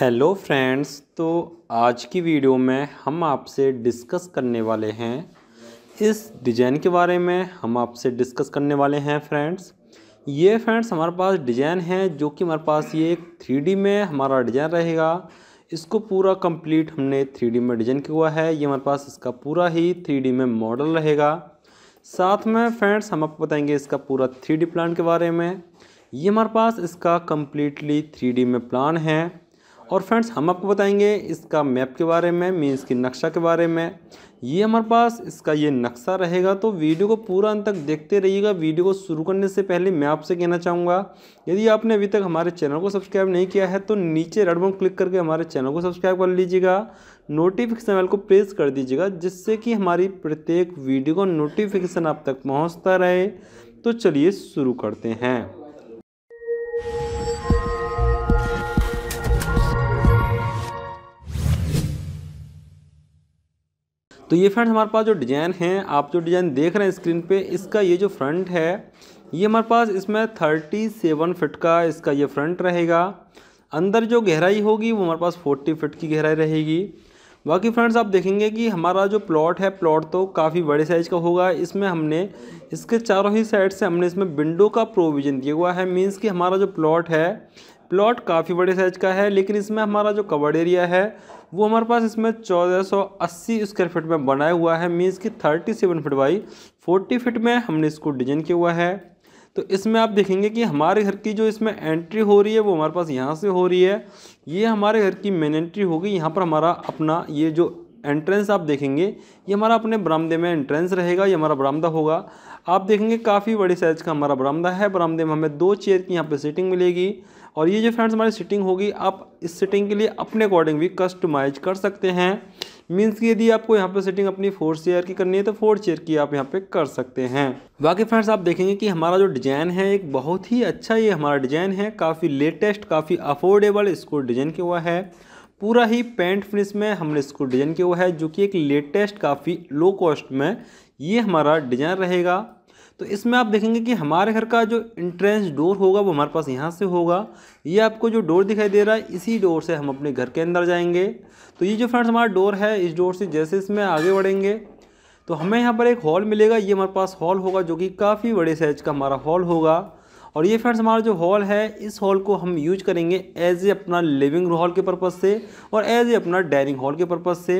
hello friends तो आज की वीडियो में हम आपसे डिस्कस करने वाले हैं इस डिज़ाइन के बारे में हम आपसे डिस्कस करने वाले हैं फ्रेंड्स ये फ्रेंड्स हमारे पास डिज़ाइन है जो कि हमारे पास ये थ्री में हमारा डिज़ाइन रहेगा इसको पूरा कंप्लीट हमने थ्री में डिज़ाइन किया है ये हमारे पास इसका पूरा ही थ्री में मॉडल रहेगा साथ में फ्रेंड्स हम आपको बताएंगे इसका पूरा थ्री प्लान के बारे में ये हमारे पास इसका कम्प्लीटली थ्री में प्लान है और फ्रेंड्स हम आपको बताएंगे इसका मैप के बारे में मीन्स की नक्शा के बारे में ये हमारे पास इसका ये नक्शा रहेगा तो वीडियो को पूरा अंत तक देखते रहिएगा वीडियो को शुरू करने से पहले मैं आपसे कहना चाहूँगा यदि आपने अभी तक हमारे चैनल को सब्सक्राइब नहीं किया है तो नीचे रेड बटन क्लिक करके हमारे चैनल को सब्सक्राइब कर लीजिएगा नोटिफिकेशन बेल को प्रेस कर दीजिएगा जिससे कि हमारी प्रत्येक वीडियो का नोटिफिकेशन आप तक पहुँचता रहे तो चलिए शुरू करते हैं तो ये फ्रेंड्स हमारे पास जो डिज़ाइन है आप जो डिज़ाइन देख रहे हैं स्क्रीन पे इसका ये जो फ्रंट है ये हमारे पास इसमें थर्टी सेवन फिट का इसका ये फ्रंट रहेगा अंदर जो गहराई होगी वो हमारे पास फोर्टी फिट की गहराई रहेगी बाकी फ्रेंड्स आप देखेंगे कि हमारा जो प्लॉट है प्लॉट तो काफ़ी बड़े साइज़ का होगा इसमें हमने इसके चारों ही साइड से हमने इसमें विंडो का प्रोविज़न दिया हुआ है मीन्स कि हमारा जो प्लॉट है प्लॉट काफ़ी बड़े साइज का है लेकिन इसमें हमारा जो कवर्ड एरिया है वो हमारे पास इसमें 1480 स्क्वायर फीट में बनाया हुआ है मीन्स कि 37 फिट बाई फोर्टी फिट में हमने इसको डिजाइन किया हुआ है तो इसमें आप देखेंगे कि हमारे घर की जो इसमें एंट्री हो रही है वो हमारे पास यहाँ से हो रही है ये हमारे घर की मेन एंट्री होगी यहाँ पर हमारा अपना ये जो एंट्रेंस आप देखेंगे ये हमारा अपने बरामदे में एंट्रेंस रहेगा ये हमारा बरामदा होगा आप देखेंगे काफ़ी बड़े साइज़ का हमारा बरामदा है बरामदे में हमें दो चेयर की यहाँ पे सीटिंग मिलेगी और ये जो फ्रेंड्स हमारी सीटिंग होगी आप इस सीटिंग के लिए अपने अकॉर्डिंग भी कस्टमाइज कर सकते हैं मीन्स कि यदि आपको यहाँ पर सीटिंग अपनी फोर चेयर की करनी है तो फोर चेयर की आप यहाँ पर कर सकते हैं बाकी फ्रेंड्स आप देखेंगे कि हमारा जो डिज़ाइन है एक बहुत ही अच्छा ये हमारा डिज़ाइन है काफ़ी लेटेस्ट काफ़ी अफोर्डेबल इसको डिज़ाइन किया हुआ है पूरा ही पेंट फिनिश में हमने इसको डिज़ाइन किया हुआ है जो कि एक लेटेस्ट काफ़ी लो कॉस्ट में ये हमारा डिज़ाइन रहेगा तो इसमें आप देखेंगे कि हमारे घर का जो इंट्रेंस डोर होगा वो हमारे पास यहाँ से होगा ये आपको जो डोर दिखाई दे रहा है इसी डोर से हम अपने घर के अंदर जाएंगे तो ये जो फ्रेंड्स हमारा डोर है इस डोर से जैसे इसमें आगे बढ़ेंगे तो हमें यहाँ पर एक हॉल मिलेगा ये हमारे पास हॉल होगा जो कि काफ़ी बड़े साइज का हमारा हॉल होगा और ये फ्रेंड्स हमारा जो हॉल है इस हॉल को हम यूज करेंगे एज ए अपना लिविंग हॉल के पर्पज़ से और एज ए अपना डाइनिंग हॉल के पर्पज़ से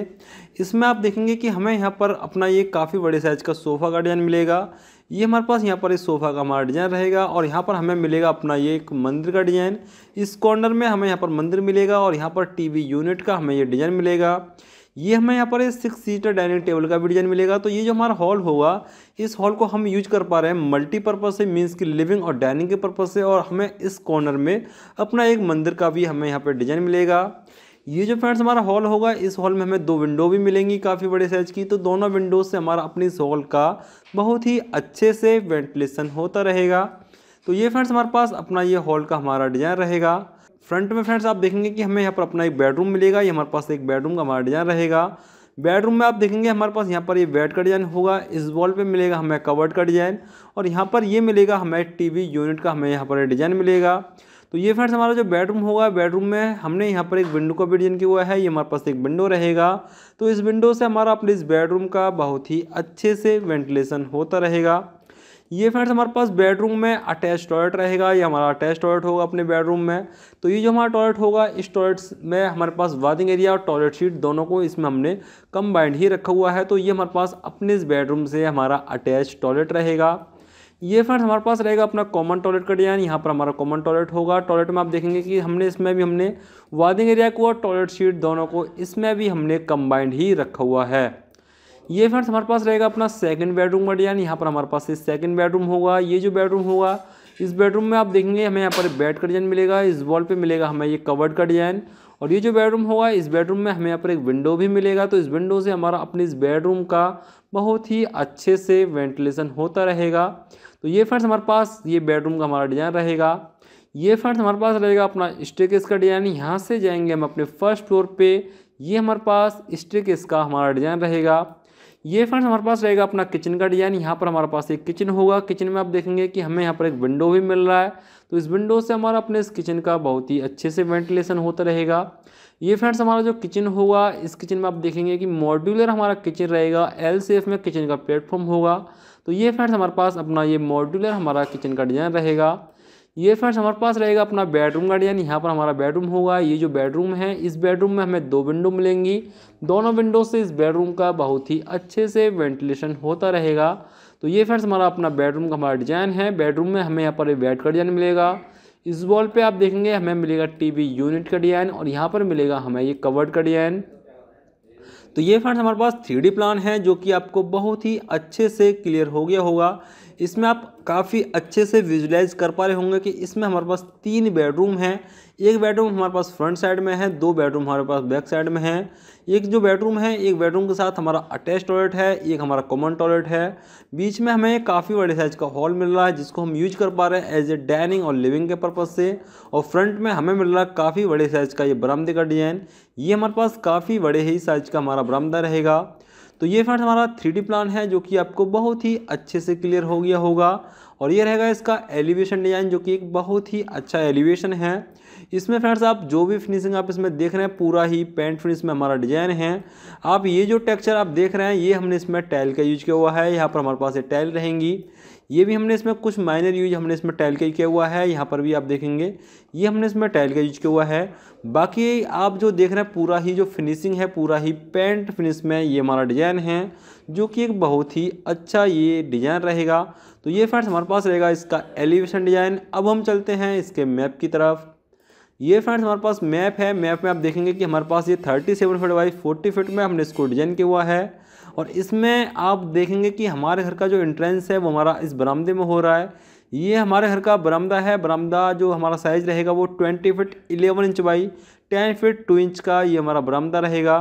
इसमें आप देखेंगे कि हमें यहाँ पर अपना ये काफ़ी बड़े साइज़ का सोफ़ा का डिज़ाइन मिलेगा ये हमारे पास यहाँ पर इस सोफ़ा का हमारा डिज़ाइन रहेगा और यहाँ पर हमें मिलेगा अपना ये एक मंदिर का डिज़ाइन इस कॉर्नर में हमें यहाँ पर मंदिर मिलेगा और यहाँ पर टी यूनिट का हमें ये डिज़ाइन मिलेगा ये हमें यहाँ पर सिक्स सीटर डाइनिंग टेबल का भी डिज़ाइन मिलेगा तो ये जो हमारा हॉल होगा इस हॉल को हम यूज कर पा रहे हैं मल्टीपर्पज़ से मीन्स की लिविंग और डाइनिंग के पर्पज़ से और हमें इस कॉर्नर में अपना एक मंदिर का भी हमें यहाँ पर डिज़ाइन मिलेगा ये जो फ्रेंड्स हमारा हॉल होगा इस हॉल में हमें दो विंडो भी मिलेंगी काफ़ी बड़े साइज की तो दोनों विंडो से हमारा अपने इस हॉल का बहुत ही अच्छे से वेंटिलेशन होता रहेगा तो ये फ्रेंड्स हमारे पास अपना ये हॉल का हमारा डिज़ाइन रहेगा फ्रंट में फ्रेंड्स आप देखेंगे कि हमें यहाँ पर अपना एक बेडरूम मिलेगा ये हमारे पास एक बेडरूम का हमारा डिज़ाइन रहेगा बेडरूम में आप देखेंगे हमारे पास यहाँ पर ये बेड का डिज़ाइन होगा इस वॉल पे मिलेगा हमें कवर्ड का डिज़ाइन और यहाँ पर ये मिलेगा हमें टीवी यूनिट का हमें यहाँ पर डिज़ाइन मिलेगा तो ये फ्रेंड्स हमारा जो बेडरूम होगा बेडरूम में हमने यहाँ पर एक विंडो का भी डिजाइन किया हुआ है ये हमारे पास एक विंडो रहेगा तो इस विंडो से हमारा अपने इस बेडरूम का बहुत ही अच्छे से वेंटिलेशन होता रहेगा ये फ्रेंड्स हमारे पास बेडरूम में अटैच टॉयलेट रहेगा ये हमारा अटैच टॉयलेट होगा अपने बेडरूम में तो ये जो हमारा टॉयलेट होगा इस टॉयलेट में हमारे पास वादिंग एरिया और टॉयलेट शीट दोनों को इसमें हमने कम्बाइंड ही रखा हुआ है तो ये हमारे पास अपने इस बेडरूम से हमारा अटैच टॉयलेट रहेगा ये फ्रेंड्स हमारे पास रहेगा अपना कॉमन टॉयलेट का डिजाइन यहाँ पर हमारा कॉमन टॉयलेट होगा टॉयलेट में आप देखेंगे कि हमने इसमें भी हमने वादिंग एरिया को और टॉयलेट शीट दोनों को इसमें भी हमने कम्बाइंड ही रखा हुआ है ये फ्रेंड्स हमारे पास रहेगा अपना सेकंड बेडरूम बट यानी यहाँ पर हमारे पास सेकंड बेडरूम होगा ये जो बेडरूम होगा इस बेडरूम में आप देखेंगे हमें यहाँ पर बेड का डिजाइन मिलेगा इस वॉल पे मिलेगा हमें ये कवर्ड का डिजाइन और ये जो बेडरूम होगा इस बेडरूम में हमें यहाँ पर एक विंडो भी मिलेगा तो इस विंडो से हमारा अपने इस बेडरूम का बहुत ही अच्छे से वेंटिलेशन होता रहेगा तो ये फ्रेंड्स हमारे पास ये बेडरूम का हमारा डिजाइन रहेगा ये फ्रेंड्स हमारे पास रहेगा अपना स्टेकेस का डिजाइन यहाँ से जाएंगे हम अपने फर्स्ट फ्लोर पे ये हमारे पास स्टेकेस का हमारा डिजाइन रहेगा ये फ्रेंड्स हमारे पास रहेगा अपना किचन का डिजाइन यहाँ पर हमारे पास एक किचन होगा किचन में आप देखेंगे कि हमें यहाँ पर एक विंडो भी मिल रहा है तो इस विंडो से हमारा अपने इस किचन का बहुत ही अच्छे से वेंटिलेशन होता रहेगा ये फ्रेंड्स हमारा जो किचन होगा इस किचन में आप देखेंगे कि मॉड्यूलर हमारा किचन रहेगा एल सेफ में किचन का प्लेटफॉर्म होगा तो ये फ्रेंड्स हमारे पास अपना ये मॉड्यूलर हमारा किचन का डिज़ाइन रहेगा ये फ्रेंड्स हमारे पास रहेगा अपना बेडरूम गार्ड यानी यहाँ पर हमारा बेडरूम होगा ये जो बेडरूम है इस बेडरूम में हमें दो विंडो मिलेंगी दोनों विंडो से इस बेडरूम का बहुत ही अच्छे से वेंटिलेशन होता रहेगा तो ये फ्रेंड्स हमारा अपना बेडरूम का हमारा डिजाइन है बेडरूम में हमें यहाँ पर बेड का डिजाइन मिलेगा इस वॉल पर आप देखेंगे हमें मिलेगा वी यूनिट का डिजाइन और यहाँ पर मिलेगा हमें ये कवर्ड का डिजाइन तो ये फ्रेंड्स हमारे पास थ्री प्लान है जो कि आपको बहुत ही अच्छे से क्लियर हो गया होगा इसमें आप काफ़ी अच्छे से विजुलाइज कर पा रहे होंगे कि इसमें हमारे पास तीन बेडरूम हैं एक बेडरूम हमारे पास फ्रंट साइड में है दो बेडरूम हमारे पास बैक साइड में है एक जो बेडरूम है एक बेडरूम के साथ हमारा अटैच टॉयलेट है एक हमारा कॉमन टॉयलेट है बीच में हमें काफ़ी बड़े साइज का हॉल मिल रहा है जिसको हम यूज कर पा रहे हैं एज ए डाइनिंग और लिविंग के पर्पज़ से और फ्रंट में हमें मिल रहा है काफ़ी बड़े साइज का ये बरामदे का डिज़ाइन ये हमारे पास काफ़ी बड़े ही साइज का हमारा बरामदा रहेगा तो ये फ्रेंड्स हमारा थ्री प्लान है जो कि आपको बहुत ही अच्छे से क्लियर हो गया होगा और ये रहेगा इसका एलिवेशन डिज़ाइन जो कि एक बहुत ही अच्छा एलिवेशन है इसमें फ्रेंड्स आप जो भी फिनिशिंग आप इसमें देख रहे हैं पूरा ही पेंट फिनिश में हमारा डिज़ाइन है आप ये जो टेक्चर आप देख रहे हैं ये हमने इसमें टाइल का यूज किया हुआ है यहाँ पर हमारे पास ये टाइल रहेंगी ये भी हमने इसमें कुछ माइनर यूज हमने इसमें टाइल का किया हुआ है यहाँ पर भी आप देखेंगे ये हमने इसमें टाइल का यूज किया हुआ है बाकी आप जो देख रहे हैं पूरा ही जो फिनिशिंग है पूरा ही पेंट फिनिश में ये हमारा डिज़ाइन है जो कि एक बहुत ही अच्छा ये डिज़ाइन रहेगा तो ये फ्रेंड्स हमारे पास रहेगा इसका एलिवेशन डिज़ाइन अब हम चलते हैं इसके मैप की तरफ ये फ्रेंड्स हमारे पास मैप है मैप में आप देखेंगे कि हमारे पास ये thirty seven feet by forty feet में हमने इसको डिजाइन किया हुआ है और इसमें आप देखेंगे कि हमारे घर का जो एंट्रेंस है वो हमारा इस बरामदे में हो रहा है ये हमारे घर का बरामदा है बरामदा जो हमारा साइज़ रहेगा वो twenty feet eleven inch by ten feet two inch का ये हमारा बरामदा रहेगा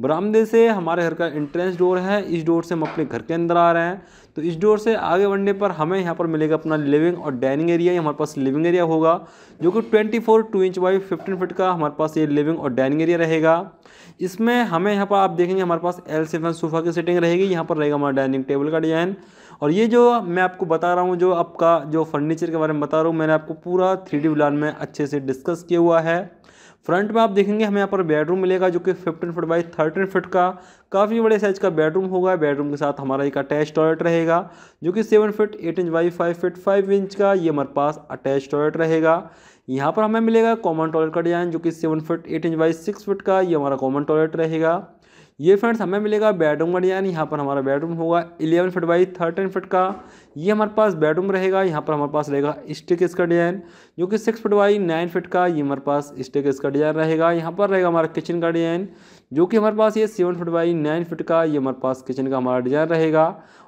बरामदे से हमारे घर का एंट्रेंस डोर है इस डोर से हम अपने घर के अंदर आ रहे हैं तो इस डोर से आगे बढ़ने पर हमें यहाँ पर मिलेगा अपना लिविंग और डाइनिंग एरिया हमारे पास लिविंग एरिया होगा जो कि twenty four two inch by fifteen feet का हमारे पास ये लिविंग और डाइनिंग एरिया रहेगा इसमें हमें यहाँ पर आप देखेंगे हमारे पास एल सेवन सोफा की सेटिंग रहेगी यहाँ पर रहेगा हमारा डाइनिंग टेबल का डिज़ाइन और ये जो मैं आपको बता रहा हूँ जो आपका जो फर्नीचर के बारे में बता रहा हूँ मैंने आपको पूरा थ्री डी प्लान में अच्छे से डिस्कस किया हुआ है फ्रंट में आप देखेंगे हमें यहाँ पर बेडरूम मिलेगा जो कि 15 फुट बाई 13 फुट का काफ़ी बड़े साइज का बेडरूम होगा बेडरूम के साथ हमारा एक अटैच टॉयलेट रहेगा जो कि 7 foot 8 inch by 5 feet 5 inch का ये हमारे पास अटैच टॉयलेट रहेगा यहाँ पर हमें मिलेगा कॉमन टॉयलेट का डिज़ाइन जो कि 7 फुट 8 इंच बाई 6 फिट का ये हमारा कॉमन टॉयलेट रहेगा ये फ्रेंड्स हमें मिलेगा बेडरूम का डिज़ाइन यहाँ पर हमारा बेडरूम होगा eleven feet by thirteen feet का ये हमारे पास बेडरूम रहेगा यहाँ पर हमारे पास रहेगा स्टिक इसका डिज़ाइन जो कि six feet by nine feet का ये हमारे पास स्टिक इसका डिज़ाइन रहेगा यहाँ पर रहेगा हमारा किचन का डिज़ाइन जो कि हमारे पास ये seven feet by nine feet का ये हमारे पास किचन का हमारा डिज़ाइन रहेगा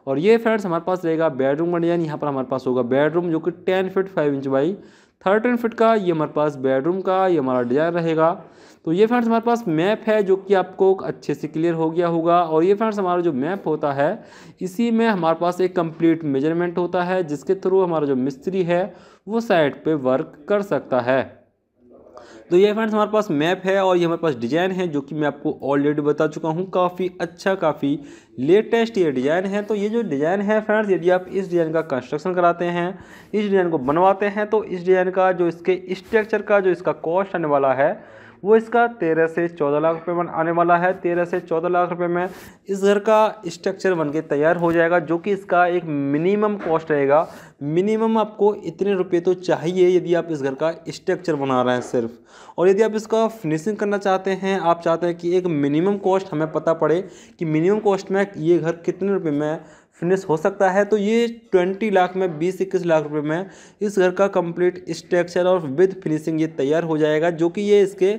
और ये फ्रेंड्स हमारे पास रहेगा बेडरूम का डिज़ाइन यहाँ पर हमारे पास होगा बेडरूम जो कि ten feet five inch by thirteen feet का ये हमारे पास बेडरूम का ये हमारा डिज़ाइन रहेगा तो ये फ्रेंड्स हमारे पास मैप है जो कि आपको अच्छे से क्लियर हो गया होगा और ये फ्रेंड्स हमारा जो मैप होता है इसी में हमारे पास एक कंप्लीट मेजरमेंट होता है जिसके थ्रू हमारा जो मिस्त्री है वो साइड पे वर्क कर सकता है तो ये फ्रेंड्स हमारे पास मैप है और ये हमारे पास डिज़ाइन है जो कि मैं आपको ऑलरेडी बता चुका हूँ काफ़ी अच्छा काफ़ी लेटेस्ट ये डिज़ाइन है तो ये जो डिज़ाइन है फ्रेंड्स यदि आप इस डिज़ाइन का कंस्ट्रक्शन कराते हैं इस डिज़ाइन को बनवाते हैं तो इस डिज़ाइन का जो इसके स्ट्रक्चर का जो इसका कॉस्ट आने वाला है वो इसका तेरह से चौदह लाख रुपये में आने वाला है तेरह से चौदह लाख रुपये में इस घर का स्ट्रक्चर बन के तैयार हो जाएगा जो कि इसका एक मिनिमम कॉस्ट रहेगा मिनिमम आपको इतने रुपये तो चाहिए यदि आप इस घर का स्ट्रक्चर बना रहे हैं सिर्फ और यदि आप इसका फिनिशिंग करना चाहते हैं आप चाहते हैं कि एक मिनिमम कॉस्ट हमें पता पड़े कि मिनिमम कॉस्ट में ये घर कितने रुपये में फिनिश हो सकता है तो ये ट्वेंटी लाख में बीस इक्कीस लाख रुपए में इस घर का कंप्लीट स्ट्रक्चर और विद फिनिशिंग ये तैयार हो जाएगा जो कि ये इसके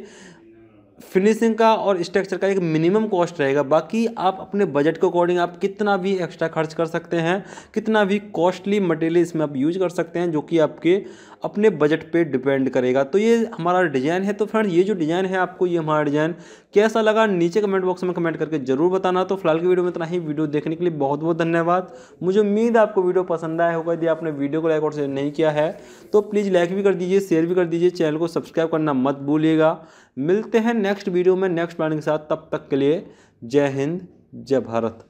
फिनिशिंग का और स्ट्रक्चर का एक मिनिमम कॉस्ट रहेगा बाकी आप अपने बजट के अकॉर्डिंग आप कितना भी एक्स्ट्रा खर्च कर सकते हैं कितना भी कॉस्टली मटेरियल इसमें आप यूज कर सकते हैं जो कि आपके अपने बजट पे डिपेंड करेगा तो ये हमारा डिज़ाइन है तो फ्रेंड ये जो डिज़ाइन है आपको ये हमारा डिज़ाइन कैसा लगा नीचे कमेंट बॉक्स में कमेंट करके जरूर बताना तो फिलहाल की वीडियो में इतना ही वीडियो देखने के लिए बहुत बहुत धन्यवाद मुझे उम्मीद आपको वीडियो पसंद आया होगा यदि आपने वीडियो को लाइक और शेयर नहीं किया है तो प्लीज़ लाइक भी कर दीजिए शेयर भी कर दीजिए चैनल को सब्सक्राइब करना मत भूलिएगा मिलते हैं नेक्स्ट वीडियो में नेक्स्ट प्लानिंग के साथ तब तक के लिए जय हिंद जय भारत